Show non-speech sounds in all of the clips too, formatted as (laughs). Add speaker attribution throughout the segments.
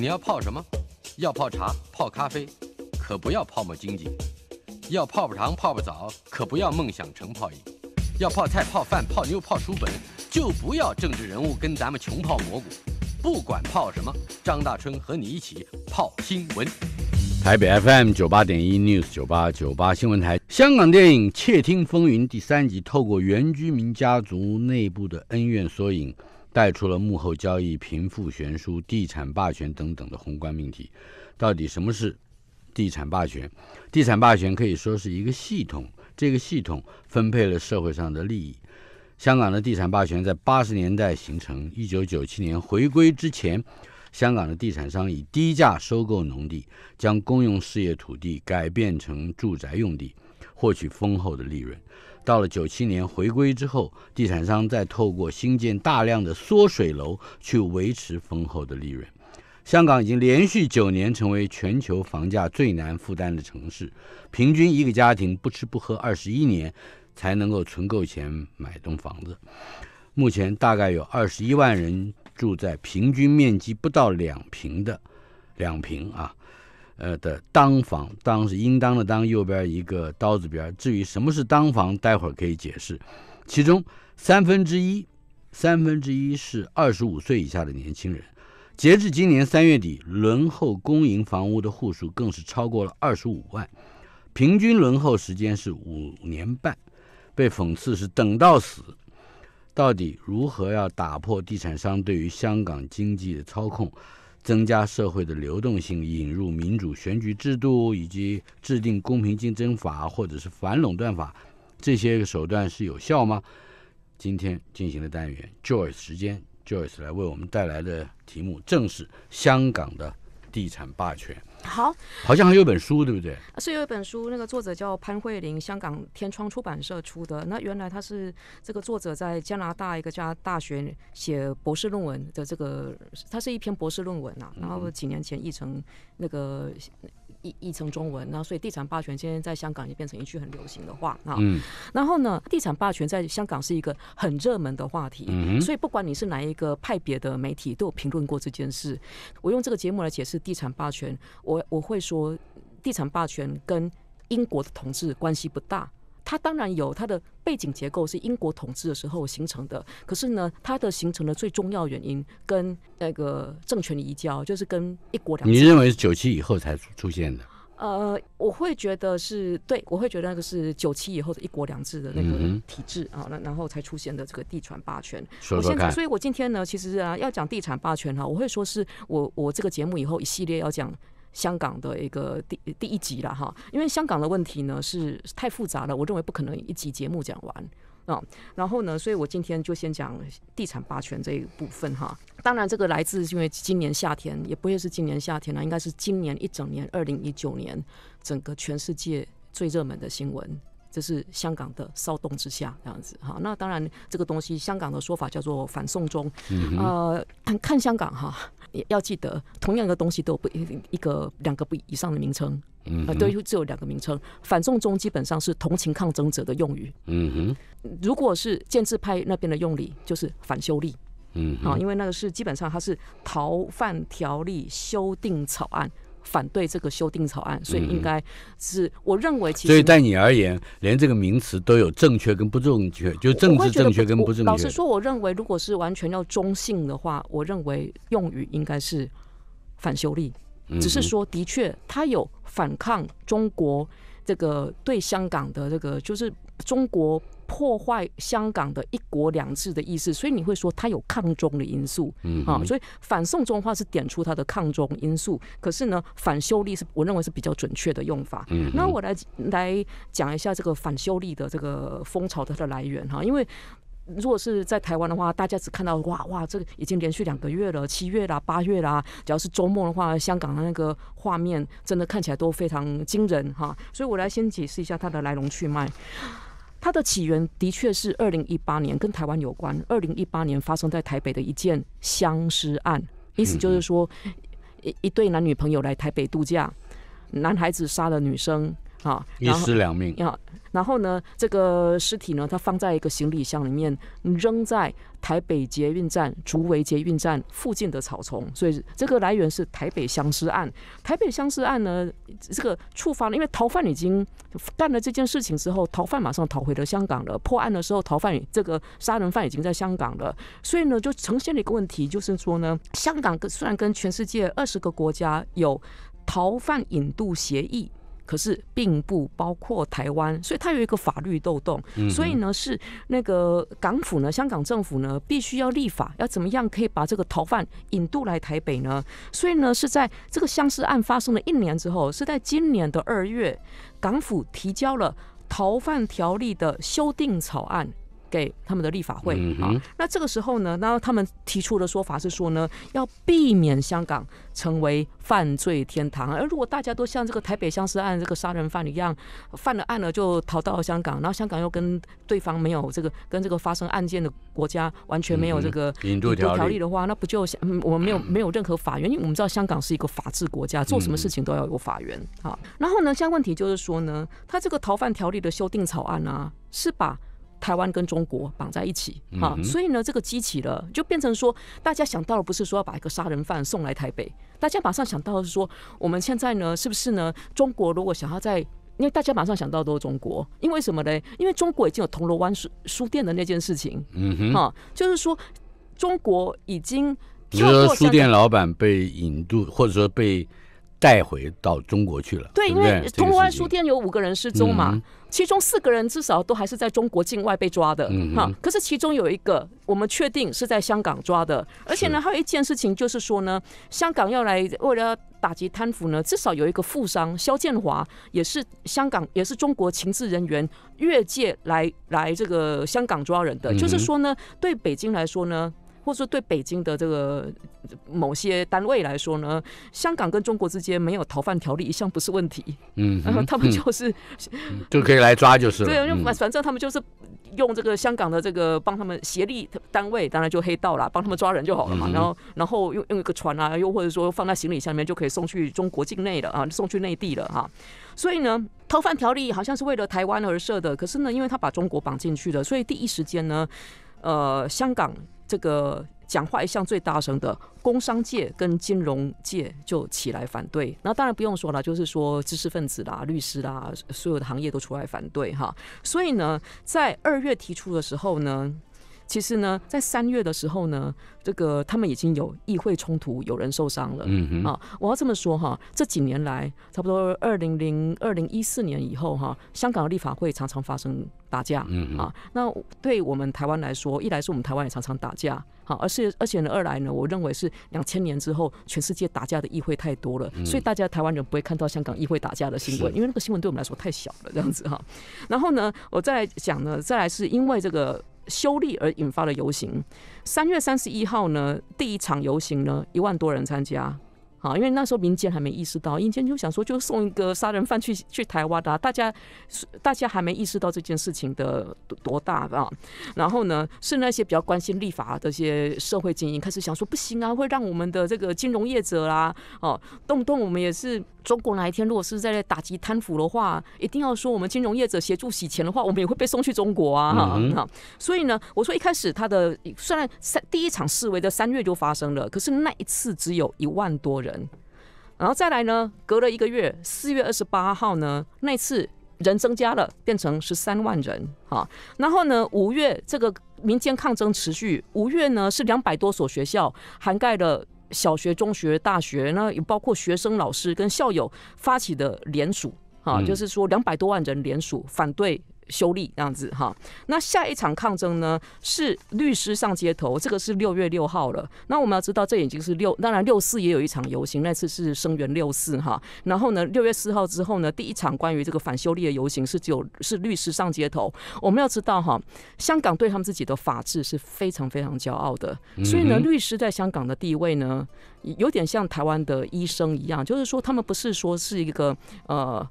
Speaker 1: 你要泡什么？要泡茶、泡咖啡，可不要泡沫经济；要泡泡糖、泡泡澡，可不要梦想成泡影；要泡菜、泡饭、泡妞、泡书本，就不要政治人物跟咱们穷泡蘑菇。不管泡什么，张大春和你一起泡新闻。台北 FM 九八点一 News 九八九八新闻台。香港电影《窃听风云》第三集，透过原居民家族内部的恩怨缩影。带出了幕后交易、贫富悬殊、地产霸权等等的宏观命题。到底什么是地产霸权？地产霸权可以说是一个系统，这个系统分配了社会上的利益。香港的地产霸权在八十年代形成，一九九七年回归之前，香港的地产商以低价收购农地，将公用事业土地改变成住宅用地，获取丰厚的利润。到了九七年回归之后，地产商再透过新建大量的缩水楼去维持丰厚的利润。香港已经连续九年成为全球房价最难负担的城市，平均一个家庭不吃不喝二十一年才能够存够钱买栋房子。目前大概有二十一万人住在平均面积不到两平的两平啊。呃的当房当是应当的当右边一个刀子边，至于什么是当房，待会儿可以解释。其中三分之一，三分之一是二十五岁以下的年轻人。截至今年三月底，轮候公营房屋的户数更是超过了二十五万，平均轮候时间是五年半，被讽刺是等到死。到底如何要打破地产商对于香港经济的操控？增加社会的流动性，引入民主选举制度，以及制定公平竞争法或者是反垄断法，这些手段是有效吗？今天进行的单元，Joyce 时间，Joyce 来为我们带来的题目正是香港的地产霸权。好，好像还有本书，对不对？
Speaker 2: 是有一本书，那个作者叫潘慧玲，香港天窗出版社出的。那原来他是这个作者在加拿大一个加大学写博士论文的，这个他是一篇博士论文啊。然后几年前译成那个。译译成中文，那所以地产霸权今天在香港也变成一句很流行的话。那，然后呢，地产霸权在香港是一个很热门的话题，所以不管你是哪一个派别的媒体，都有评论过这件事。我用这个节目来解释地产霸权，我我会说，地产霸权跟英国的统治关系不大。它当然有它的背景结构，是英国统治的时候形成的。可是呢，它的形成的最重要原因跟那个政权移交，就是跟一国两。你认为
Speaker 1: 是九七以后才出现的？
Speaker 2: 呃，我会觉得是，对我会觉得那个是九七以后的一国两制的那个体制啊，那然后才出现的这个地产霸权。说说在，所以我今天呢，其实啊，要讲地产霸权哈，我会说是我我这个节目以后一系列要讲。香港的一个第第一集了哈，因为香港的问题呢是太复杂了，我认为不可能一集节目讲完啊。然后呢，所以我今天就先讲地产霸权这一部分哈。当然，这个来自因为今年夏天也不会是今年夏天了，应该是今年一整年，二零一九年整个全世界最热门的新闻，这是香港的骚动之下这样子哈。那当然这个东西香港的说法叫做反送中，呃，看香港哈。也要记得，同样的东西都不一个两个不以上的名称，呃，都只有两个名称。反送中基本上是同情抗争者的用语。嗯哼，如果是建制派那边的用理，就是反修例。嗯，啊，因为那个是基本上它是逃犯条例修订草案。反对这个修订草案，所以应该是我认为，其所以在
Speaker 1: 你而言，连这个名词都有正确跟不正确，就政治正确跟不正确。老实说，
Speaker 2: 我认为如果是完全要中性的话，我认为用语应该是反修例，只是说的确他有反抗中国这个对香港的这个，就是中国。破坏香港的一国两制的意思，所以你会说它有抗中的因素，嗯啊，所以反送中话是点出它的抗中因素。可是呢，反修例是我认为是比较准确的用法。那我来来讲一下这个反修例的这个风潮它的来源哈，因为如果是在台湾的话，大家只看到哇哇，这个已经连续两个月了，七月啦、八月啦，只要是周末的话，香港的那个画面真的看起来都非常惊人哈。所以我来先解释一下它的来龙去脉。它的起源的确是二零一八年跟台湾有关，二零一八年发生在台北的一件相思案，意思就是说，一一对男女朋友来台北度假，男孩子杀了女生。啊，一尸两命啊！然后呢，这个尸体呢，它放在一个行李箱里面，扔在台北捷运站、竹围捷运站附近的草丛。所以这个来源是台北相思案。台北相思案呢，这个触发了，因为逃犯已经干了这件事情之后，逃犯马上逃回了香港了。破案的时候，逃犯这个杀人犯已经在香港了，所以呢，就呈现了一个问题，就是说呢，香港虽然跟全世界二十个国家有逃犯引渡协议。可是并不包括台湾，所以它有一个法律漏洞。所以呢，是那个港府呢，香港政府呢，必须要立法，要怎么样可以把这个逃犯引渡来台北呢？所以呢，是在这个相似案发生了一年之后，是在今年的二月，港府提交了逃犯条例的修订草案。给他们的立法会啊，那这个时候呢，那他们提出的说法是说呢，要避免香港成为犯罪天堂。而如果大家都像这个台北相似案这个杀人犯一样，犯了案了就逃到香港，然后香港又跟对方没有这个跟这个发生案件的国家完全没有这个引渡条例的话，那不就我们没有没有任何法源？因为我们知道香港是一个法治国家，做什么事情都要有法源啊。然后呢，像问题就是说呢，他这个逃犯条例的修订草案啊，是把。台湾跟中国绑在一起，哈，所以呢，这个激起了，就变成说，大家想到的不是说要把一个杀人犯送来台北，大家马上想到的是说，我们现在呢，是不是呢？中国如果想要在，因为大家马上想到都是中国，因为什么呢？因为中国已经有铜锣湾书书店的那件事情，
Speaker 1: 嗯哼，哈，
Speaker 2: 就是说中国已经，你说书店老
Speaker 1: 板被引渡，或者说被带回到中国去了，对，因为铜锣湾书
Speaker 2: 店有五个人失踪嘛。其中四个人至少都还是在中国境外被抓的，哈。可是其中有一个，我们确定是在香港抓的。而且呢，还有一件事情就是说呢，香港要来为了打击贪腐呢，至少有一个富商肖建华也是香港，也是中国情治人员越界来来这个香港抓人的。就是说呢，对北京来说呢。或者说，对北京的这个某些单位来说呢，香港跟中国之间没有逃犯条例，一向不是问题。
Speaker 1: 嗯，他们就
Speaker 2: 是就可以来抓就是了。对，就反正他们就是用这个香港的这个帮他们协力单位，当然就黑道了，帮他们抓人就好了嘛。然后，然后用用一个船啊，又或者说放在行李箱里面，就可以送去中国境内的啊，送去内地了哈。所以呢，逃犯条例好像是为了台湾而设的，可是呢，因为他把中国绑进去了，所以第一时间呢，呃，香港。这个讲话一向最大声的工商界跟金融界就起来反对，那当然不用说了，就是说知识分子啦、律师啦，所有的行业都出来反对哈。所以呢，在二月提出的时候呢。其实呢，在三月的时候呢，这个他们已经有议会冲突，有人受伤了。嗯嗯。啊，我要这么说哈，这几年来，差不多二零零二零一四年以后哈，香港的立法会常常发生打架。嗯嗯。啊，那对我们台湾来说，一来是我们台湾也常常打架，好，而是而且呢，二来呢，我认为是两千年之后，全世界打架的议会太多了，所以大家台湾人不会看到香港议会打架的新闻，因为那个新闻对我们来说太小了，这样子哈。然后呢，我再讲呢，再来是因为这个。修例而引发的游行，三月三十一号呢，第一场游行呢，一万多人参加，啊，因为那时候民间还没意识到，民间就想说，就送一个杀人犯去去台湾的，大家大家还没意识到这件事情的多大啊。然后呢，是那些比较关心立法的些社会精英开始想说，不行啊，会让我们的这个金融业者啦，哦，动不动我们也是。中国哪一天如果是在打击贪腐的话，一定要说我们金融业者协助洗钱的话，我们也会被送去中国啊！哈，所以呢，我说一开始他的虽然三第一场示威的三月就发生了，可是那一次只有一万多人，然后再来呢，隔了一个月四月二十八号呢，那次人增加了，变成十三万人，哈，然后呢，五月这个民间抗争持续，五月呢是两百多所学校涵盖了。小学、中学、大学，那也包括学生、老师跟校友发起的联署啊，就是说两百多万人联署反对。修例这样子哈，那下一场抗争呢是律师上街头，这个是六月六号了。那我们要知道这已经是六，当然六四也有一场游行，那次是声援六四哈。然后呢，六月四号之后呢，第一场关于这个反修例的游行是只有是律师上街头。我们要知道哈，香港对他们自己的法治是非常非常骄傲的，所以呢，律师在香港的地位呢有点像台湾的医生一样，就是说他们不是说是一个呃。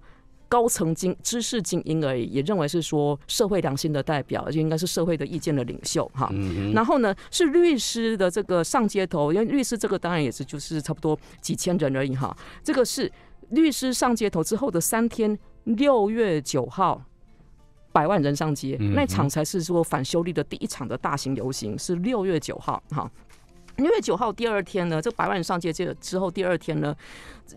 Speaker 2: 高层精知识精英而已，也认为是说社会良心的代表，而且应该是社会的意见的领袖哈。然后呢，是律师的这个上街头，因为律师这个当然也是就是差不多几千人而已哈。这个是律师上街头之后的三天，六月九号百万人上街，那场才是说反修例的第一场的大型游行，是六月九号哈。六月九号第二天呢，这百万人上街这之后第二天呢，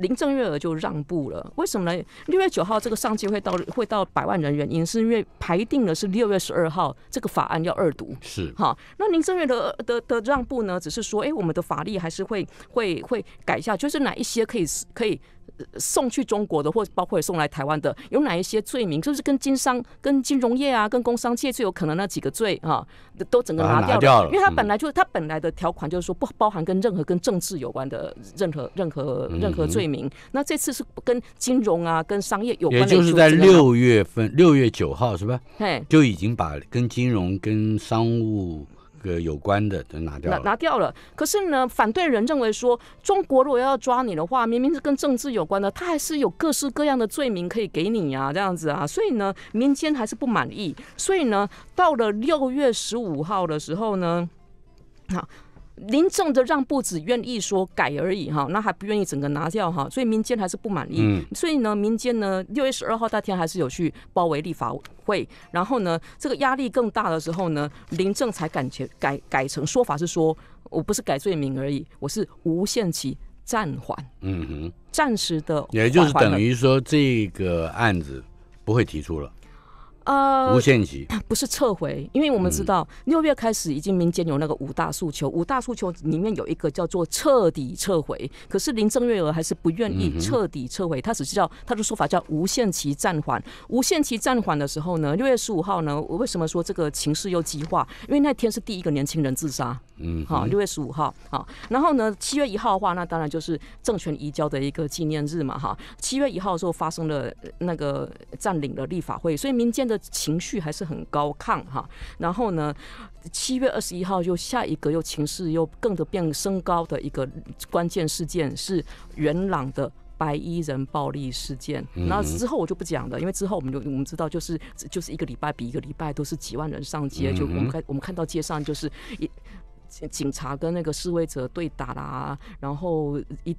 Speaker 2: 林郑月娥就让步了。为什么呢？六月九号这个上街会到会到百万人原因是因为排定了是六月十二号这个法案要二读。是，哈，那林郑月的的的让步呢，只是说，哎，我们的法律还是会会会改一下，就是哪一些可以可以。送去中国的或包括送来台湾的，有哪一些罪名？就是跟经商、跟金融业啊、跟工商界最有可能那几个罪啊，都整个拿掉了，因为它本来就是、它本来的条款就是说不包含跟任何跟政治有关的任何任何任何罪名。那这次是跟金融啊、跟商业有关。也就是在六
Speaker 1: 月份六月九号是吧？就已经把跟金融跟商务。个有关的都拿掉了，
Speaker 2: 拿掉了。可是呢，反对人认为说，中国如果要抓你的话，明明是跟政治有关的，他还是有各式各样的罪名可以给你啊，这样子啊。所以呢，民间还是不满意。所以呢，到了六月十五号的时候呢，好。林政的让步只愿意说改而已哈，那还不愿意整个拿掉哈，所以民间还是不满意。所以呢，民间呢六月十二号那天还是有去包围立法会，然后呢这个压力更大的时候呢，林政才感觉改改成说法是说，我不是改罪名而已，我是无限期暂缓，嗯哼，暂时的，也就是等
Speaker 1: 于说这个案子不会提出了。
Speaker 2: 呃，无限期不是撤回，因为我们知道六月开始已经民间有那个五大诉求，五大诉求里面有一个叫做彻底撤回，可是林郑月娥还是不愿意彻底撤回，她只是叫她的说法叫无限期暂缓。无限期暂缓的时候呢，六月十五号呢，我为什么说这个情势又激化？因为那天是第一个年轻人自杀，嗯，好，六月十五号，好，然后呢，七月一号的话，那当然就是政权移交的一个纪念日嘛，哈，七月一号的时候发生了那个占领了立法会，所以民间。情绪还是很高亢哈，然后呢，七月二十一号又下一个又情势又更的变升高的一个关键事件是元朗的白衣人暴力事件，那之后我就不讲了，因为之后我们就我们知道就是就是一个礼拜比一个礼拜都是几万人上街，就我们看我们看到街上就是一。警察跟那个示威者对打啦，然后一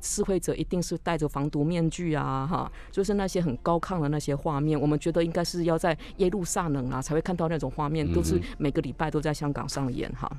Speaker 2: 示威者一定是戴着防毒面具啊，哈，就是那些很高亢的那些画面，我们觉得应该是要在耶路撒冷啊才会看到那种画面，都是每个礼拜都在香港上演哈。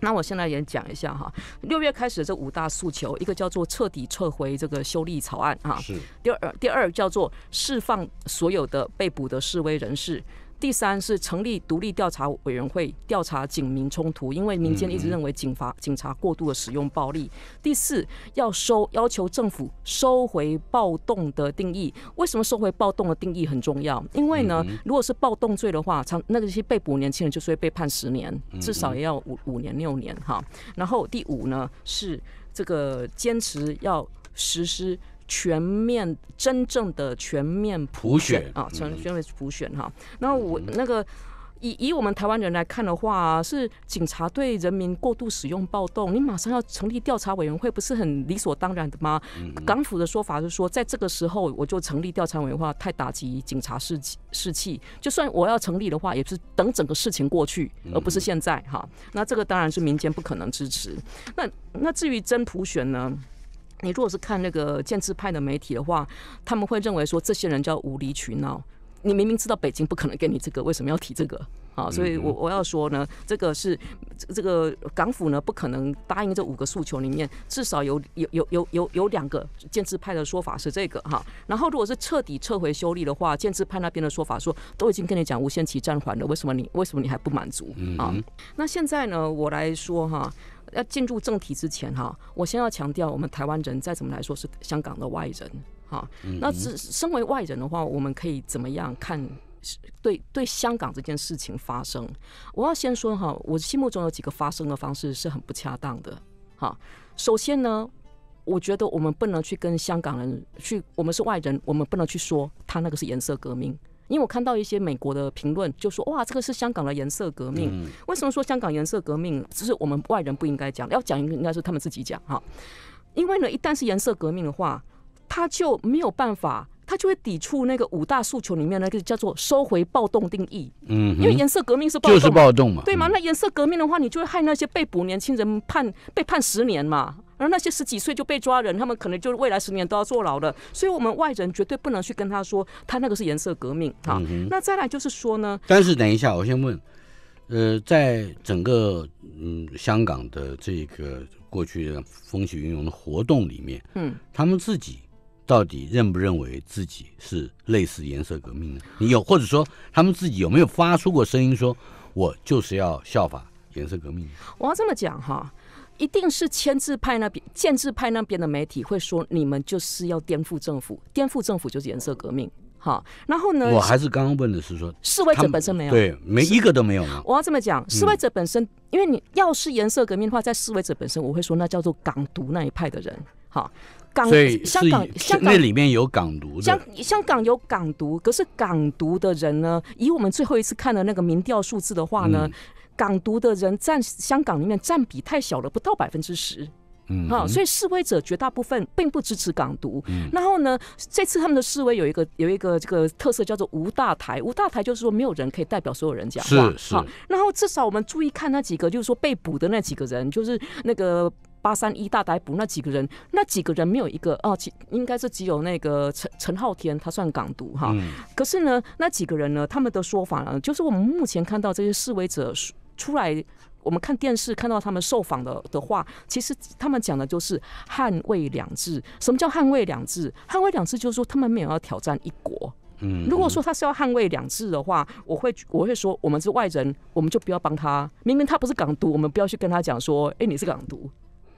Speaker 2: 那我现在也讲一下哈，六月开始的这五大诉求，一个叫做彻底撤回这个修例草案哈，第二第二叫做释放所有的被捕的示威人士。第三是成立独立调查委员会调查警民冲突，因为民间一直认为警察、警察过度的使用暴力。第四要收要求政府收回暴动的定义，为什么收回暴动的定义很重要？因为呢，如果是暴动罪的话，长那个些被捕年轻人就是会被判十年，至少也要五五年六年哈。然后第五呢是这个坚持要实施。全面真正的全面普选啊，成全面普选哈。那我那个以以我们台湾人来看的话，是警察对人民过度使用暴动，你马上要成立调查委员会，不是很理所当然的吗？港府的说法是说，在这个时候我就成立调查委员会，太打击警察士气士气。就算我要成立的话，也是等整个事情过去，而不是现在哈。那这个当然是民间不可能支持。那那至于真普选呢？你如果是看那个建制派的媒体的话，他们会认为说这些人叫无理取闹。你明明知道北京不可能给你这个，为什么要提这个？啊，所以，我我要说呢，这个是这个港府呢不可能答应这五个诉求里面，至少有有有有有有两个建制派的说法是这个哈。然后，如果是彻底撤回修例的话，建制派那边的说法说，都已经跟你讲无限期暂缓了，为什么你为什么你还不满足？啊，那现在呢，我来说哈。要进入正题之前哈，我先要强调，我们台湾人再怎么来说是香港的外人哈。那是身为外人的话，我们可以怎么样看对对香港这件事情发生？我要先说哈，我心目中有几个发生的方式是很不恰当的哈。首先呢，我觉得我们不能去跟香港人去，我们是外人，我们不能去说他那个是颜色革命。因为我看到一些美国的评论，就说哇，这个是香港的颜色革命。为什么说香港颜色革命？就是我们外人不应该讲，要讲应该是他们自己讲哈。因为呢，一旦是颜色革命的话，他就没有办法，他就会抵触那个五大诉求里面那个叫做收回暴动定义。
Speaker 1: 嗯，因为颜色
Speaker 2: 革命是就是暴动嘛，对吗？那颜色革命的话，你就会害那些被捕年轻人判被判十年嘛。而那些十几岁就被抓人，他们可能就未来十年都要坐牢了。所以，我们外人绝对不能去跟他说，他那个是颜色革命啊。那再来就是说呢，
Speaker 1: 但是等一下，我先问，呃，在整个嗯香港的这个过去风起云涌的活动里面，嗯，他们自己到底认不认为自己是类似颜色革命呢？你有或者说他们自己有没有发出过声音，说我就是要效法颜色革命？
Speaker 2: 我要这么讲哈。一定是签字派那边、建制派那边的媒体会说，你们就是要颠覆政府，颠覆政府就是颜色革命，好。然后呢？我还是
Speaker 1: 刚刚问的是说，示威者本身没有对，没一个都没有吗？我要
Speaker 2: 这么讲，示威者本身，因为你要是颜色革命的话，在示威者本身，我会说那叫做港独那一派的人，好，港香港香港那里
Speaker 1: 面有港独，香
Speaker 2: 香港有港独，可是港独的人呢，以我们最后一次看的那个民调数字的话呢？港独的人占香港里面占比太小了，不到百分之十，嗯，哈，所以示威者绝大部分并不支持港独。嗯，然后呢，这次他们的示威有一个有一个这个特色叫做无大台，无大台就是说没有人可以代表所有人讲，是是。然后至少我们注意看那几个，就是说被捕的那几个人，就是那个八三一大逮捕那几个人，那几个人没有一个哦，应该是只有那个陈陈浩天他算港独哈。可是呢，那几个人呢，他们的说法呢，就是我们目前看到这些示威者。出来，我们看电视看到他们受访的的话，其实他们讲的就是捍卫两制。什么叫捍卫两制？捍卫两制就是说他们没有要挑战一国。嗯，如果说他是要捍卫两制的话，我会我会说，我们是外人，我们就不要帮他。明明他不是港独，我们不要去跟他讲说，哎，你是港独。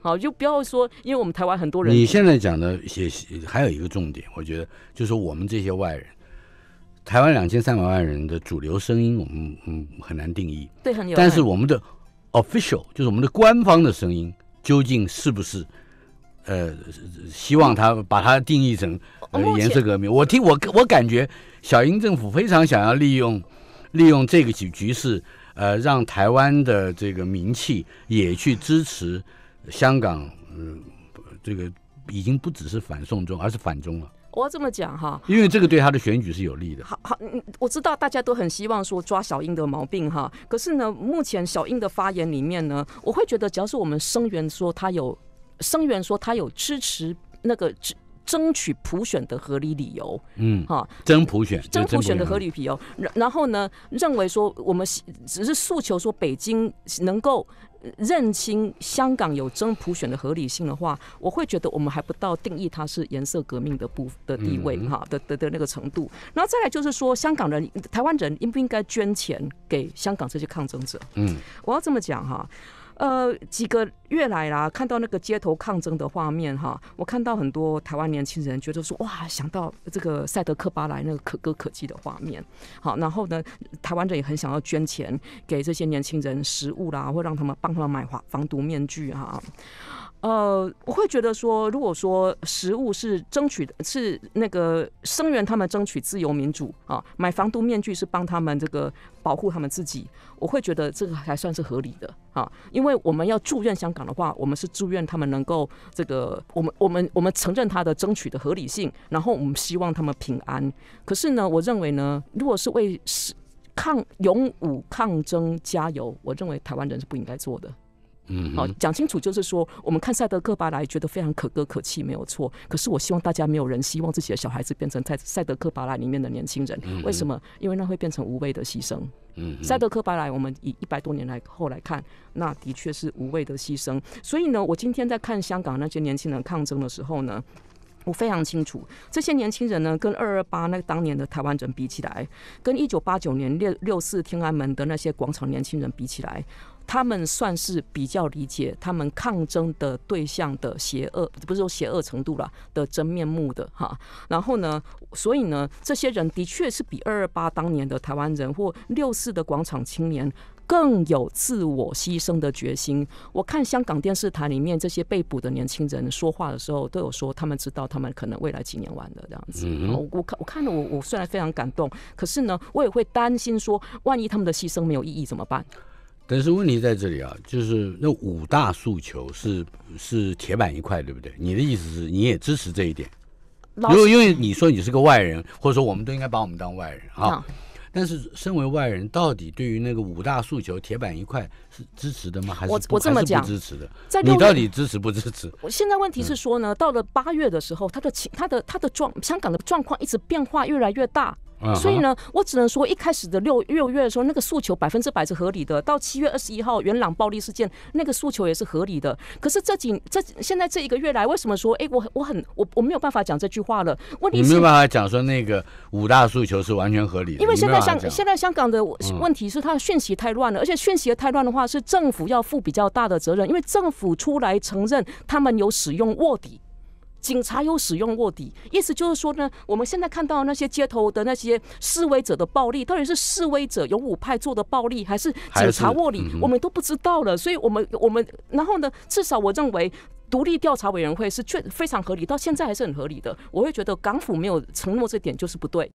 Speaker 2: 好，就不要说，因为我们台湾很多人。你现
Speaker 1: 在讲的也还有一个重点，我觉得就是我们这些外人。台湾两千三百万人的主流声音，我们嗯很难定义。对，很但是我们的 official 就是我们的官方的声音，究竟是不是呃希望他把它定义成颜色革命？我听我我感觉小英政府非常想要利用利用这个局局势，呃，让台湾的这个名气也去支持香港。嗯，这个已经不只是反送中，而是反中了。
Speaker 2: 我要这么讲哈，
Speaker 1: 因为这个对他的选举是有利的。好，
Speaker 2: 好，我知道大家都很希望说抓小英的毛病哈，可是呢，目前小英的发言里面呢，我会觉得只要是我们声援说他有声援说他有支持那个。争取普选的合理理由，嗯，哈，争普选，争普选的合理理由。然然后呢，认为说，我们只是诉求说，北京能够认清香港有争普选的合理性的话，我会觉得我们还不到定义它是颜色革命的部的地位，哈，的的的那个程度。然后再来就是说，香港人、台湾人应不应该捐钱给香港这些抗争者？嗯，我要这么讲哈。呃，几个月来啦，看到那个街头抗争的画面哈，我看到很多台湾年轻人觉得说，哇，想到这个塞德克巴莱那个可歌可泣的画面，好，然后呢，台湾人也很想要捐钱给这些年轻人食物啦，或让他们帮他们买防防毒面具哈。呃，我会觉得说，如果说食物是争取是那个声援他们争取自由民主啊，买防毒面具是帮他们这个保护他们自己，我会觉得这个还算是合理的啊。因为我们要祝愿香港的话，我们是祝愿他们能够这个，我们我们我们承认他的争取的合理性，然后我们希望他们平安。可是呢，我认为呢，如果是为是抗勇武抗争加油，我认为台湾人是不应该做的。好，讲清楚就是说，我们看《赛德克·巴莱》觉得非常可歌可泣，没有错。可是我希望大家没有人希望自己的小孩子变成《在赛德克·巴莱》里面的年轻人。为什么？因为那会变成无谓的牺牲。《赛德克·巴莱》，我们以一百多年来后来看，那的确是无谓的牺牲。所以呢，我今天在看香港那些年轻人抗争的时候呢，我非常清楚，这些年轻人呢，跟二二八那当年的台湾人比起来，跟一九八九年六六四天安门的那些广场年轻人比起来。他们算是比较理解他们抗争的对象的邪恶，不是说邪恶程度了的真面目的哈。然后呢，所以呢，这些人的确是比二二八当年的台湾人或六四的广场青年更有自我牺牲的决心。我看香港电视台里面这些被捕的年轻人说话的时候，都有说他们知道他们可能未来几年完了这样子。我我看我看了我我虽然非常感动，可是呢，我也会担心说，万一他们的牺牲没有意义怎
Speaker 1: 么办？但是问题在这里啊，就是那五大诉求是是铁板一块，对不对？你的意思是你也支持这一点？因为因为你说你是个外人，或者说我们都应该把我们当外人啊。但是身为外人，到底对于那个五大诉求铁板一块？支持的吗？还是我我这么讲，支持的。在你到底支持不支持？
Speaker 2: 我现在问题是说呢，到了八月的时候，他的情、他的他的状，香港的状况一直变化越来越大。所以呢，我只能说，一开始的六六月的时候，那个诉求百分之百是合理的。到七月二十一号元朗暴力事件，那个诉求也是合理的。可是这几这现在这一个月来，为什么说哎，我我很我我没有办法讲这句话了？问题你没有办法
Speaker 1: 讲说那个五大诉求是完全合理的，因为现在香现
Speaker 2: 在香港的问题是它的讯息太乱了，而且讯息太乱的话。是政府要负比较大的责任，因为政府出来承认他们有使用卧底，警察有使用卧底，意思就是说呢，我们现在看到那些街头的那些示威者的暴力，到底是示威者有武派做的暴力，还是警察卧底，我们都不知道了。所以，我们我们，然后呢，至少我认为独立调查委员会是确非常合理，到现在还是很合理的。我会觉得港府没有承诺这点就是不对。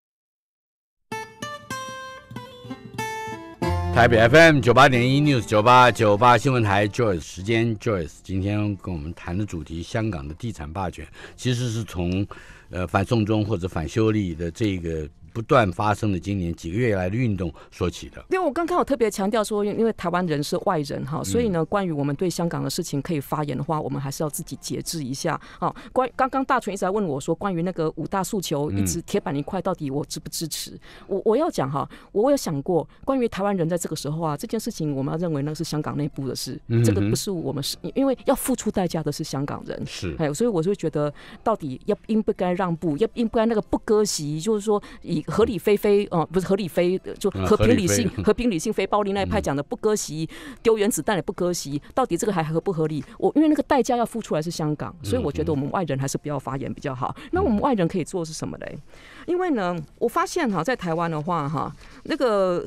Speaker 1: 台北 FM 九八点一 News 九八九八新闻台 Joyce 时间 Joyce 今天跟我们谈的主题，香港的地产霸权，其实是从，呃反送中或者反修例的这个。不断发生的今年几个月以来的运动说起的，
Speaker 2: 因为我刚刚有特别强调说，因为台湾人是外人哈，所以呢，关于我们对香港的事情可以发言的话，我们还是要自己节制一下啊。关刚刚大权一直在问我说，关于那个五大诉求一直铁板一块，到底我支不支持？我我要讲哈，我有想过，关于台湾人在这个时候啊，这件事情我们要认为那是香港内部的事，这个不是我们是，因为要付出代价的是香港人是，哎，所以我就觉得到底要应不该让步，要应不该那个不割席，就是说以。合理非非哦，不是合理非，就和平理性和平理性非暴力那一派讲的不割席，丢原子弹也不割席，到底这个还合不合理？我因为那个代价要付出来是香港，所以我觉得我们外人还是不要发言比较好。那我们外人可以做是什么嘞？因为呢，我发现哈，在台湾的话哈，那个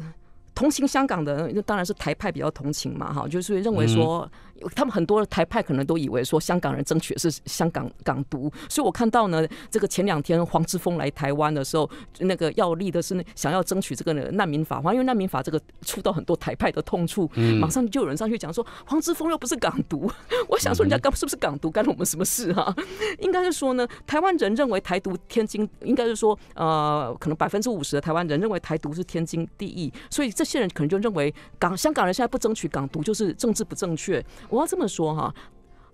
Speaker 2: 同情香港的，那当然是台派比较同情嘛，哈，就是认为说。他们很多台派可能都以为说香港人争取的是香港港独，所以我看到呢，这个前两天黄之锋来台湾的时候，那个要立的是想要争取这个难民法，因为难民法这个触到很多台派的痛处，马上就有人上去讲说黄之锋又不是港独，我想说人家刚是不是港独干了我们什么事啊？(laughs) 应该是说呢，台湾人认为台独天经，应该是说呃，可能百分之五十的台湾人认为台独是天经地义，所以这些人可能就认为港香港人现在不争取港独就是政治不正确。我要这么说哈，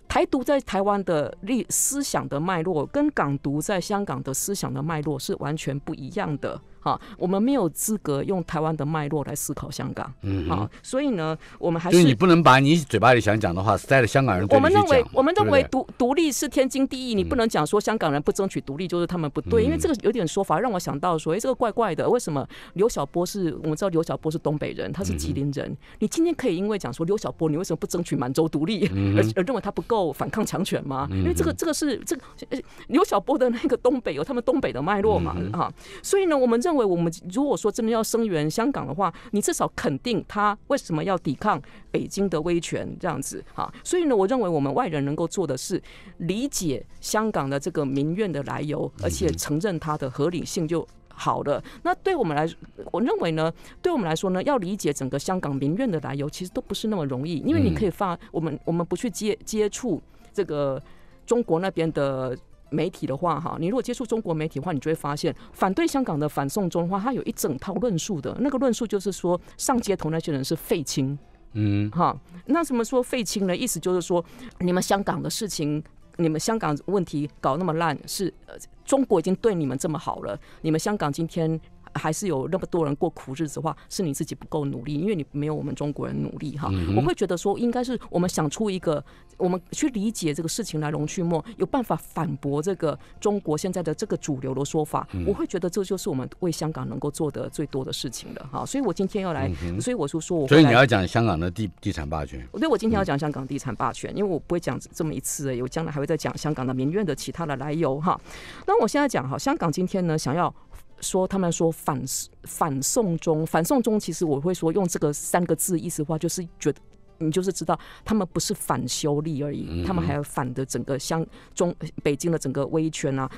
Speaker 2: 台独在台湾的立思想的脉络，跟港独在香港的思想的脉络是完全不一样的。好，我们没有资格用台湾的脉络来思考香港。嗯，好，所以呢，我们还是，就你不
Speaker 1: 能把你嘴巴里想讲的话塞了香港人我们认为，我们认为
Speaker 2: 独独立是天经地义。你不能讲说香港人不争取独立就是他们不对，因为这个有点说法让我想到说，哎，这个怪怪的。为什么刘小波是我们知道刘小波是东北人，他是吉林人。你今天可以因为讲说刘小波，你为什么不争取满洲独立，而而认为他不够反抗强权吗？因为这个，这个是这个 (laughs) 刘小波的那个东北有他们东北的脉络嘛，哈。所以呢，我们认认为我们如果说真的要声援香港的话，你至少肯定他为什么要抵抗北京的威权这样子哈。所以呢，我认为我们外人能够做的是理解香港的这个民怨的来由，而且承认它的合理性就好了。那对我们来，我认为呢，对我们来说呢，要理解整个香港民怨的来由，其实都不是那么容易，因为你可以发，我们我们不去接接触这个中国那边的。媒体的话，哈，你如果接触中国媒体的话，你就会发现，反对香港的反送中的话，它有一整套论述的，那个论述就是说，上街头那些人是废青，嗯，哈，那什么说废青呢？意思就是说，你们香港的事情，你们香港问题搞那么烂，是，呃、中国已经对你们这么好了，你们香港今天。还是有那么多人过苦日子的话，是你自己不够努力，因为你没有我们中国人努力哈。我会觉得说，应该是我们想出一个，我们去理解这个事情来龙去脉，有办法反驳这个中国现在的这个主流的说法。我会觉得这就是我们为香港能够做的最多的事情了哈。所以我今天要来，所以我就说，我所以你要
Speaker 1: 讲香港的地地产霸权。
Speaker 2: 对，我今天要讲香港地产霸权，因为我不会讲这么一次，有将来还会再讲香港的民怨的其他的来由哈。那我现在讲哈，香港今天呢，想要。说他们说反反送中反送中，其实我会说用这个三个字意思话，就是觉得你就是知道他们不是反修例而已，他们还要反的整个香中北京的整个威权啊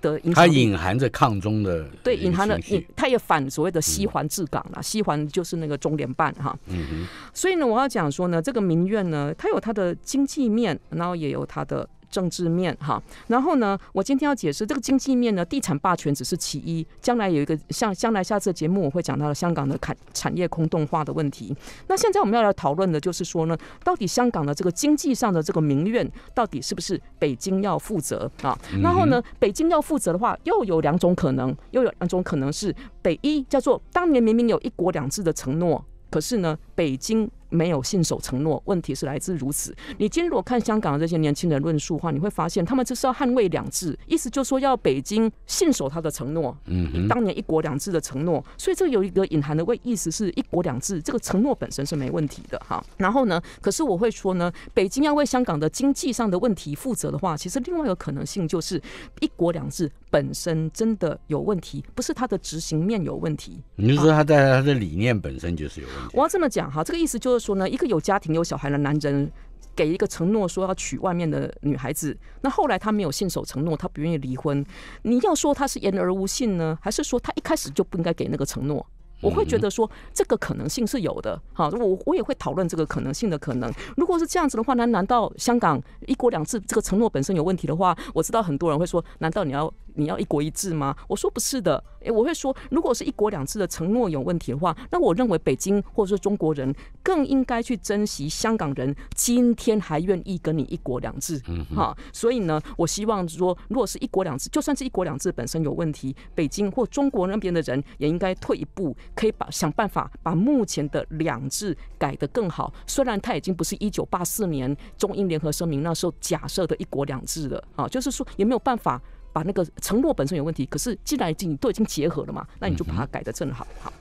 Speaker 2: 的。他隐
Speaker 1: 含着抗中的，对隐含的，
Speaker 2: 他也反所谓的西环治港了，西环就是那个中联办哈。嗯所以呢，我要讲说呢，这个民怨呢，它有它的经济面，然后也有它的。政治面哈，然后呢，我今天要解释这个经济面呢，地产霸权只是其一。将来有一个像将来下次节目我会讲到香港的产产业空洞化的问题。那现在我们要来讨论的就是说呢，到底香港的这个经济上的这个民怨，到底是不是北京要负责啊？然后呢，北京要负责的话，又有两种可能，又有两种可能是北一叫做当年明明有一国两制的承诺，可是呢，北京。没有信守承诺，问题是来自如此。你今天如果看香港的这些年轻人论述的话，你会发现他们就是要捍卫“两制”，意思就是说要北京信守他的承诺，嗯，当年“一国两制”的承诺。所以这有一个隐含的为意思是一国两制这个承诺本身是没问题的哈。然后呢，可是我会说呢，北京要为香港的经济上的问题负责的话，其实另外一个可能性就是“一国两制”本身真的有问题，不是它的执行面有问题。
Speaker 1: 你是说他在他的理念本身就是有问题？
Speaker 2: 我要这么讲哈，这个意思就。说呢，一个有家庭有小孩的男人给一个承诺，说要娶外面的女孩子，那后来他没有信守承诺，他不愿意离婚。你要说他是言而无信呢，还是说他一开始就不应该给那个承诺？我会觉得说这个可能性是有的。好，我我也会讨论这个可能性的可能。如果是这样子的话，那难道香港一国两制这个承诺本身有问题的话？我知道很多人会说，难道你要？你要一国一制吗？我说不是的，诶、我会说，如果是一国两制的承诺有问题的话，那我认为北京或者说中国人更应该去珍惜香港人今天还愿意跟你一国两制，嗯，哈。所以呢，我希望说，如果是一国两制，就算是一国两制本身有问题，北京或中国那边的人也应该退一步，可以把想办法把目前的两制改得更好。虽然它已经不是一九八四年中英联合声明那时候假设的一国两制了，啊，就是说也没有办法。把那个承诺本身有问题，可是既然已经都已经结合了嘛，那你就把它改的正好好。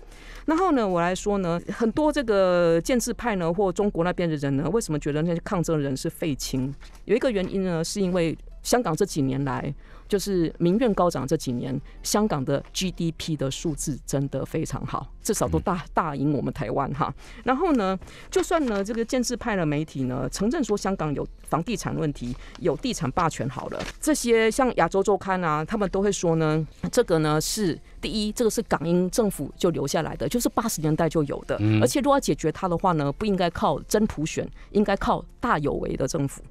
Speaker 2: 然后呢，我来说呢，很多这个建制派呢，或中国那边的人呢，为什么觉得那些抗争人是废青？有一个原因呢，是因为香港这几年来。就是民怨高涨这几年，香港的 GDP 的数字真的非常好，至少都大大赢我们台湾哈。然后呢，就算呢这个建制派的媒体呢，承认说香港有房地产问题，有地产霸权好了，这些像亚洲周刊啊，他们都会说呢，这个呢是第一，这个是港英政府就留下来的，就是八十年代就有的。嗯。而且如果要解决它的话呢，不应该靠真普选，应该靠大有为的政府。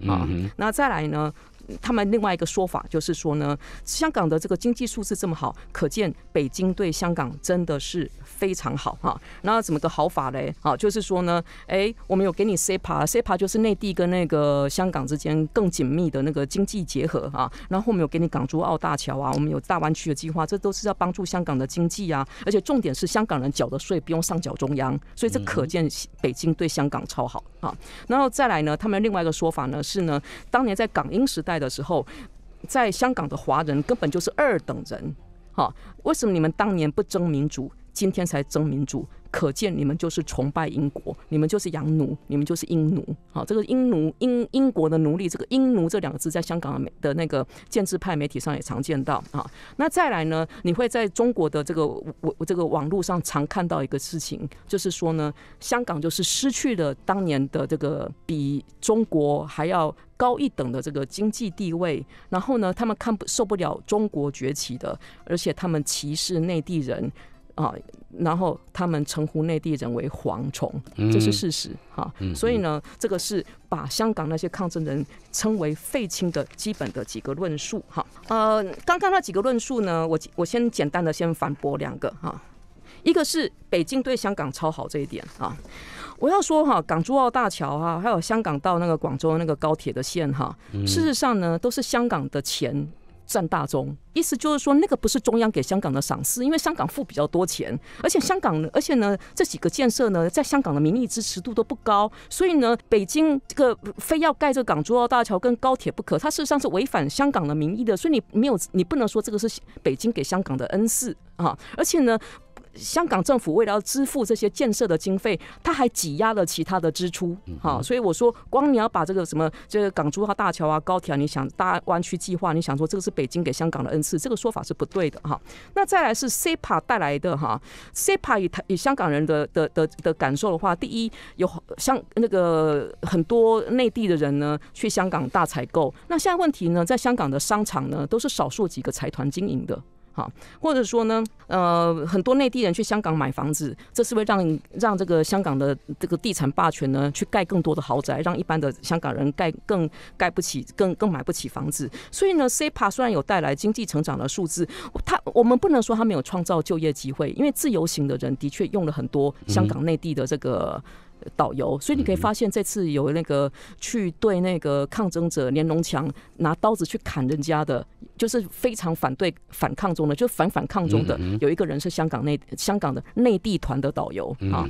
Speaker 2: 嗯。那再来呢？他们另外一个说法就是说呢，香港的这个经济素质这么好，可见北京对香港真的是非常好哈。那怎么个好法嘞？啊，就是说呢，哎，我们有给你 C 帕 C a 就是内地跟那个香港之间更紧密的那个经济结合啊。然后我们有给你港珠澳大桥啊，我们有大湾区的计划，这都是要帮助香港的经济啊。而且重点是香港人缴的税不用上缴中央，所以这可见北京对香港超好哈。然后再来呢，他们另外一个说法呢是呢，当年在港英时代。的时候，在香港的华人根本就是二等人，哈！为什么你们当年不争民主，今天才争民主？可见你们就是崇拜英国，你们就是洋奴，你们就是英奴。好，这个英奴英英国的奴隶，这个“英奴”这两个字在香港的媒的那个建制派媒体上也常见到啊。那再来呢，你会在中国的这个我这个网络上常看到一个事情，就是说呢，香港就是失去了当年的这个比中国还要高一等的这个经济地位，然后呢，他们看不受不了中国崛起的，而且他们歧视内地人。啊，然后他们称呼内地人为蝗虫，这是事实哈。所以呢，这个是把香港那些抗争人称为废青的基本的几个论述哈。呃，刚刚那几个论述呢，我我先简单的先反驳两个哈。一个是北京对香港超好这一点啊，我要说哈，港珠澳大桥哈，还有香港到那个广州那个高铁的线哈，事实上呢，都是香港的钱。占大中，意思就是说，那个不是中央给香港的赏赐，因为香港付比较多钱，而且香港，而且呢，这几个建设呢，在香港的民意支持度都不高，所以呢，北京这个非要盖这个港珠澳大桥跟高铁不可，它事实上是违反香港的民意的，所以你没有，你不能说这个是北京给香港的恩赐啊，而且呢。香港政府为了要支付这些建设的经费，他还挤压了其他的支出，哈。所以我说，光你要把这个什么，这个港珠澳大桥啊、高铁啊，你想大湾区计划，你想说这个是北京给香港的恩赐，这个说法是不对的，哈。那再来是 c p a 带来的哈 c p a 以以香港人的的的的感受的话，第一有香那个很多内地的人呢去香港大采购，那现在问题呢，在香港的商场呢都是少数几个财团经营的。好，或者说呢，呃，很多内地人去香港买房子，这是会让让这个香港的这个地产霸权呢，去盖更多的豪宅，让一般的香港人盖更盖不起，更更买不起房子。所以呢 c p a 虽然有带来经济成长的数字，它我们不能说它没有创造就业机会，因为自由行的人的确用了很多香港内地的这个。导游，所以你可以发现这次有那个去对那个抗争者连龙强拿刀子去砍人家的，就是非常反对反抗中的，就反反抗中的有一个人是香港内香港的内地团的导游啊。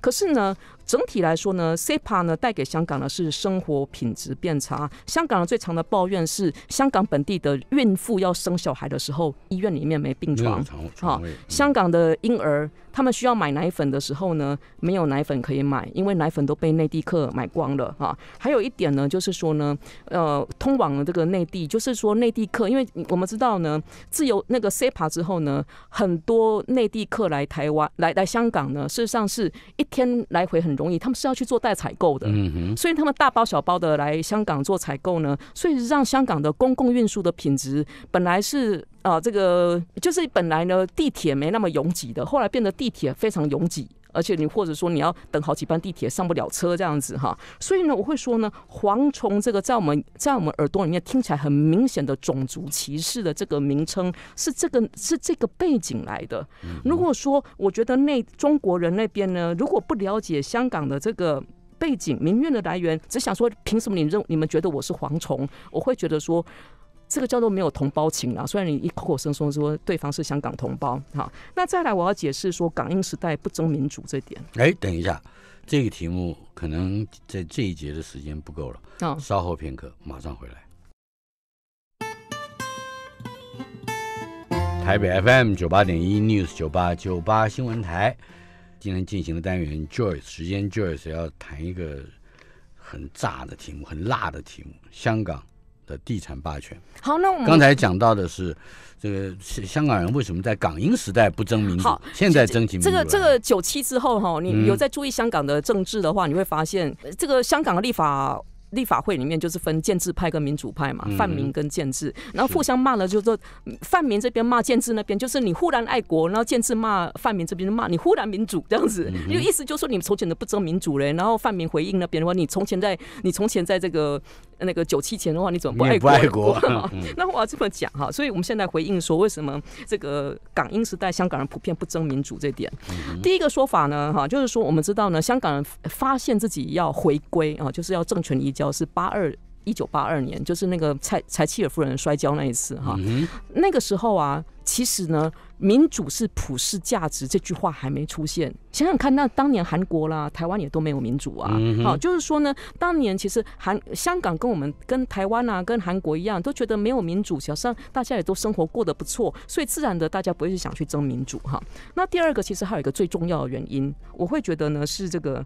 Speaker 2: 可是呢，整体来说呢，C P A 呢带给香港的是生活品质变差。香港人最常的抱怨是，香港本地的孕妇要生小孩的时候，医院里面没病床。好，香港的婴儿。他们需要买奶粉的时候呢，没有奶粉可以买，因为奶粉都被内地客买光了啊。还有一点呢，就是说呢，呃，通往这个内地，就是说内地客，因为我们知道呢，自由那个 C a 之后呢，很多内地客来台湾、来来香港呢，事实上是一天来回很容易，他们是要去做代采购的，所以他们大包小包的来香港做采购呢，所以让香港的公共运输的品质本来是。啊，这个就是本来呢地铁没那么拥挤的，后来变得地铁非常拥挤，而且你或者说你要等好几班地铁上不了车这样子哈。所以呢，我会说呢，蝗虫这个在我们在我们耳朵里面听起来很明显的种族歧视的这个名称，是这个是这个背景来的。如果说我觉得那中国人那边呢，如果不了解香港的这个背景、民怨的来源，只想说凭什么你认你们觉得我是蝗虫，我会觉得说。这个叫做没有同胞情了。虽然你一口口声声说对方是香港同胞，好，那再来我要解释说港英时代不争民主这点。
Speaker 1: 哎，等一下，这个题目可能在这一节的时间不够了，稍后片刻马上回来。台北 FM 九八点一 News 九八九八新闻台，今天进行的单元 Joyce 时间 Joyce 要谈一个很炸的题目，很辣的题目，香港。的地产霸权。
Speaker 2: 好，那我们刚才
Speaker 1: 讲到的是，这个香港人为什么在港英时代不争民主？好，现在争取这个这个
Speaker 2: 九七之后哈，你有在注意香港的政治的话，你会发现这个香港立法立法会里面就是分建制派跟民主派嘛，泛民跟建制，然后互相骂了，就是说泛民这边骂建制那边，就是你忽然爱国，然后建制骂泛民这边骂你忽然民主这样子，为意思就是说你们从前的不争民主嘞，然后泛民回应那边说你从前在你从前在这个。那个九七前的话，你怎么不爱国？不爱国 (laughs) 那我要这么讲哈，所以我们现在回应说，为什么这个港英时代香港人普遍不争民主这点？第一个说法呢，哈，就是说我们知道呢，香港人发现自己要回归啊，就是要政权移交是八二。一九八二年，就是那个柴柴契尔夫人摔跤那一次哈。那个时候啊，其实呢，民主是普世价值这句话还没出现。想想看，那当年韩国啦、台湾也都没有民主
Speaker 1: 啊。好，就
Speaker 2: 是说呢，当年其实韩香港跟我们跟台湾啊，跟韩国一样，都觉得没有民主，好像大家也都生活过得不错，所以自然的大家不会是想去争民主哈。那第二个，其实还有一个最重要的原因，我会觉得呢，是这个。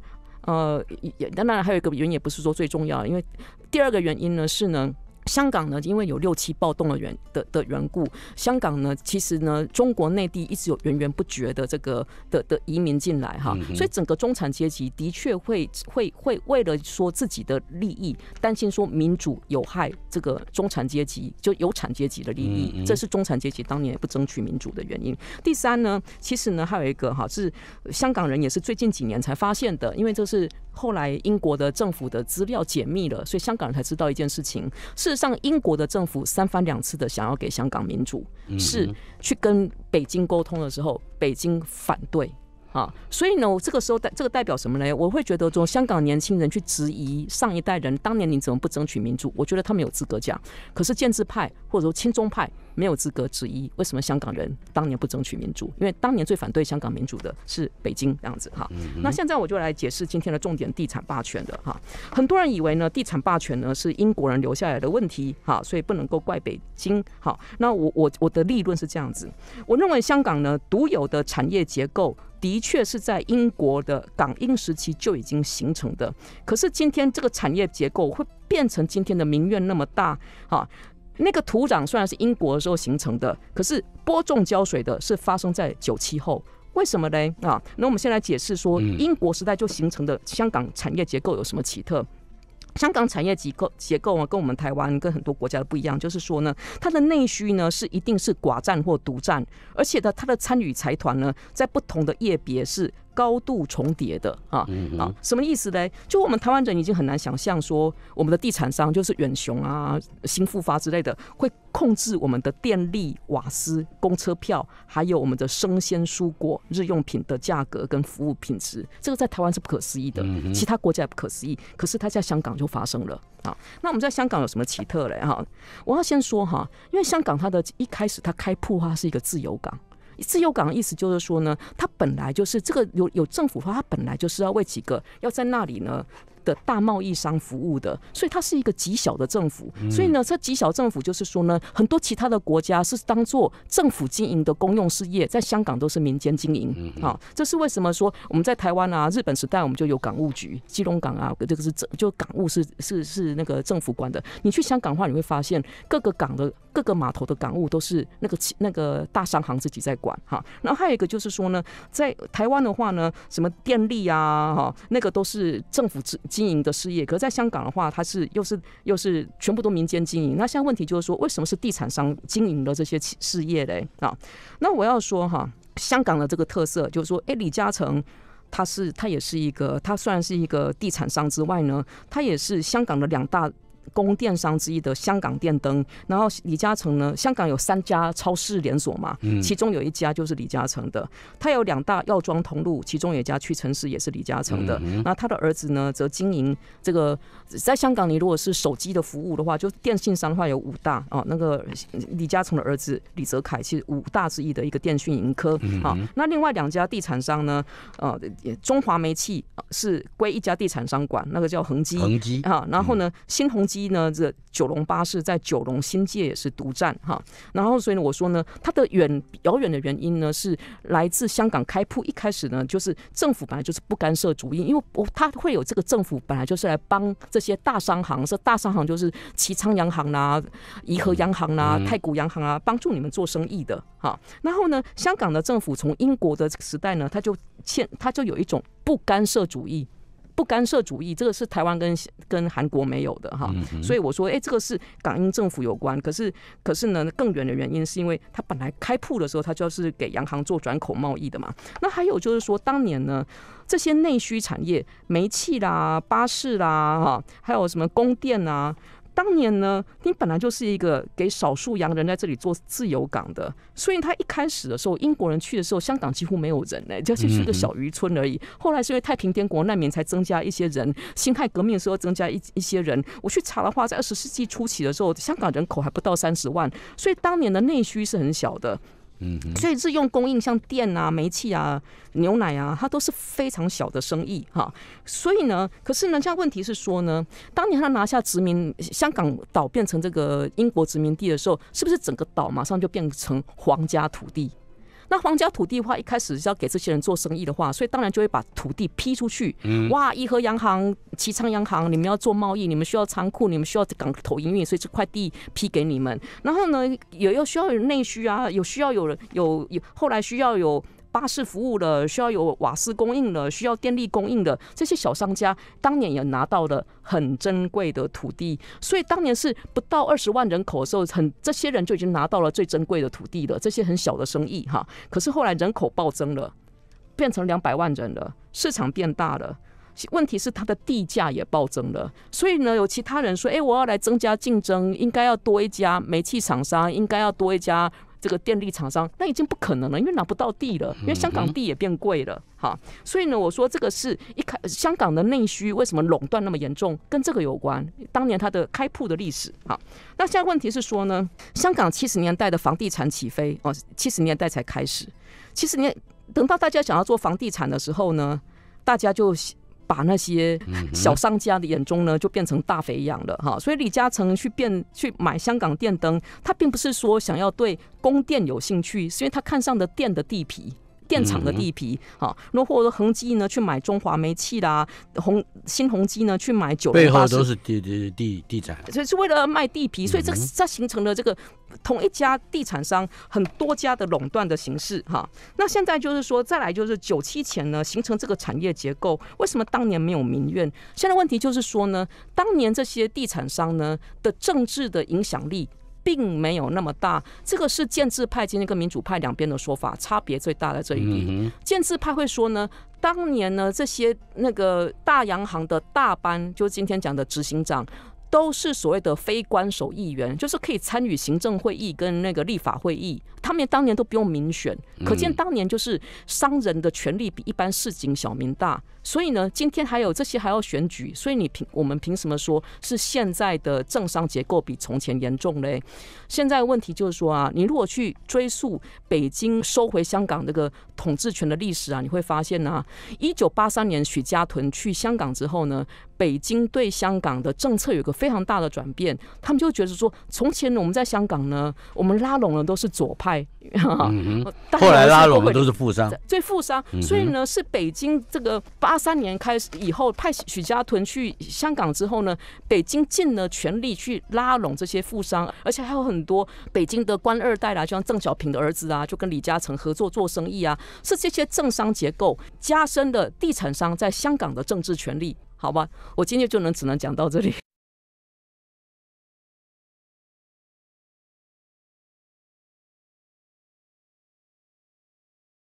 Speaker 2: 呃，也当然还有一个原因也不是说最重要，因为第二个原因呢是呢。香港呢，因为有六七暴动的原的的缘故，香港呢，其实呢，中国内地一直有源源不绝的这个的的移民进来哈，所以整个中产阶级的确会会会为了说自己的利益，担心说民主有害这个中产阶级就有产阶级的利益，这是中产阶级当年不争取民主的原因。第三呢，其实呢还有一个哈，是香港人也是最近几年才发现的，因为这是后来英国的政府的资料解密了，所以香港人才知道一件事情是。上英国的政府三番两次的想要给香港民主，是去跟北京沟通的时候，北京反对啊，所以呢，我这个时候代这个代表什么呢？我会觉得说，香港年轻人去质疑上一代人，当年你怎么不争取民主？我觉得他们有资格讲。可是建制派或者说亲中派。没有资格质疑，为什么香港人当年不争取民主？因为当年最反对香港民主的是北京这样子哈。那现在我就来解释今天的重点：地产霸权的哈。很多人以为呢，地产霸权呢是英国人留下来的问题哈，所以不能够怪北京哈。那我我我的立论是这样子：我认为香港呢独有的产业结构的确是在英国的港英时期就已经形成的，可是今天这个产业结构会变成今天的民怨那么大啊？那个土壤虽然是英国的时候形成的，可是播种浇水的是发生在九七后，为什么呢？啊，那我们先来解释说，英国时代就形成的香港产业结构有什么奇特？香港产业结构结构啊，跟我们台湾跟很多国家的不一样，就是说呢，它的内需呢是一定是寡占或独占，而且的它的参与财团呢，在不同的业别是。高度重叠的啊啊，什么意思呢？就我们台湾人已经很难想象说，我们的地产商就是远雄啊、新复发之类的，会控制我们的电力、瓦斯、公车票，还有我们的生鲜蔬果、日用品的价格跟服务品质。这个在台湾是不可思议的，其他国家不可思议，可是它在香港就发生了啊。那我们在香港有什么奇特嘞？哈，我要先说哈，因为香港它的一开始它开铺它是一个自由港。自由港的意思就是说呢，它本来就是这个有有政府话，它本来就是要为几个，要在那里呢。的大贸易商服务的，所以它是一个极小的政府。所以呢，这极小政府就是说呢，很多其他的国家是当做政府经营的公用事业，在香港都是民间经营。好，这是为什么说我们在台湾啊、日本时代我们就有港务局、基隆港啊，这个是政就港务是是是那个政府管的。你去香港的话，你会发现各个港的各个码头的港务都是那个那个大商行自己在管哈。然后还有一个就是说呢，在台湾的话呢，什么电力啊哈，那个都是政府之。经营的事业，可是，在香港的话，它是又是又是全部都民间经营。那现在问题就是说，为什么是地产商经营的这些事业嘞？啊，那我要说哈，香港的这个特色就是说，哎，李嘉诚他是他也是一个，他虽然是一个地产商之外呢，他也是香港的两大。供电商之一的香港电灯，然后李嘉诚呢？香港有三家超市连锁嘛，其中有一家就是李嘉诚的。他有两大药妆通路，其中有一家屈臣氏也是李嘉诚的。那他的儿子呢，则经营这个在香港，你如果是手机的服务的话，就电信商的话有五大啊。那个李嘉诚的儿子李泽楷是五大之一的一个电讯盈科啊。那另外两家地产商呢？呃，中华煤气是归一家地产商管，那个叫恒基。恒基啊，然后呢，新鸿基。一呢，这九龙巴士在九龙新界也是独占哈，然后所以呢，我说呢，它的远遥远的原因呢，是来自香港开铺一开始呢，就是政府本来就是不干涉主义，因为我他会有这个政府本来就是来帮这些大商行，这大商行就是齐昌洋行啦、怡和洋行啦、太古洋行啊，帮助你们做生意的哈，然后呢，香港的政府从英国的时代呢，他就欠他就有一种不干涉主义。不干涉主义，这个是台湾跟跟韩国没有的哈，所以我说，哎，这个是港英政府有关。可是，可是呢，更远的原因是因为它本来开铺的时候，它就是给洋行做转口贸易的嘛。那还有就是说，当年呢，这些内需产业，煤气啦、巴士啦，哈，还有什么供电啊。当年呢，你本来就是一个给少数洋人在这里做自由港的，所以他一开始的时候，英国人去的时候，香港几乎没有人呢，就就是一个小渔村而已。后来是因为太平天国难民才增加一些人，辛亥革命的时候增加一一些人。我去查的话，在二十世纪初期的时候，香港人口还不到三十万，所以当年的内需是很小的。嗯，所以日用供应像电啊、煤气啊、牛奶啊，它都是非常小的生意哈。所以呢，可是呢，现在问题是说呢，当年他拿下殖民香港岛，变成这个英国殖民地的时候，是不是整个岛马上就变成皇家土地？那皇家土地的话，一开始是要给这些人做生意的话，所以当然就会把土地批出去。嗯，哇，颐和洋行、齐昌洋行，你们要做贸易，你们需要仓库，你们需要港口营运，所以这块地批给你们。然后呢，也有需要有内需啊，有需要有人，有有后来需要有。巴士服务的需要有瓦斯供应了，需要电力供应的这些小商家，当年也拿到了很珍贵的土地，所以当年是不到二十万人口的时候，很这些人就已经拿到了最珍贵的土地了。这些很小的生意哈，可是后来人口暴增了，变成两百万人了，市场变大了，问题是它的地价也暴增了，所以呢，有其他人说，哎，我要来增加竞争，应该要多一家煤气厂商，应该要多一家。这个电力厂商那已经不可能了，因为拿不到地了，因为香港地也变贵了，哈。所以呢，我说这个是一开香港的内需为什么垄断那么严重，跟这个有关。当年它的开铺的历史，哈。那现在问题是说呢，香港七十年代的房地产起飞哦，七十年代才开始。其实你等到大家想要做房地产的时候呢，大家就。把那些小商家的眼中呢，就变成大肥羊了哈。所以李嘉诚去变去买香港电灯，他并不是说想要对供电有兴趣，是因为他看上的电的地皮。电厂的地皮，哈，那或者恒基呢去买中华煤气啦，宏新宏基呢去买九背后都是
Speaker 1: 地地地地产，所
Speaker 2: 以是为了卖地皮，所以这这形成了这个同一家地产商很多家的垄断的形式，哈。那现在就是说，再来就是九七前呢形成这个产业结构，为什么当年没有民怨？现在问题就是说呢，当年这些地产商呢的政治的影响力。并没有那么大，这个是建制派今天跟民主派两边的说法差别最大的这一点。建制派会说呢，当年呢这些那个大洋行的大班，就今天讲的执行长。都是所谓的非官守议员，就是可以参与行政会议跟那个立法会议。他们当年都不用民选，可见当年就是商人的权力比一般市井小民大。所以呢，今天还有这些还要选举，所以你凭我们凭什么说是现在的政商结构比从前严重嘞？现在问题就是说啊，你如果去追溯北京收回香港这个统治权的历史啊，你会发现呢，一九八三年许家屯去香港之后呢。北京对香港的政策有个非常大的转变，他们就觉得说，从前我们在香港呢，我们拉拢的都是左派，(laughs) 嗯哼，后来拉拢的都是富商，对富商，所以呢，是北京这个八三年开始以后派许家屯去香港之后呢，北京尽了全力去拉拢这些富商，而且还有很多北京的官二代啦，就像邓小平的儿子啊，就跟李嘉诚合作做生意啊，是这些政商结构加深了地产商在香港的政治权利。
Speaker 1: 好吧，我今天就能只能讲到这里。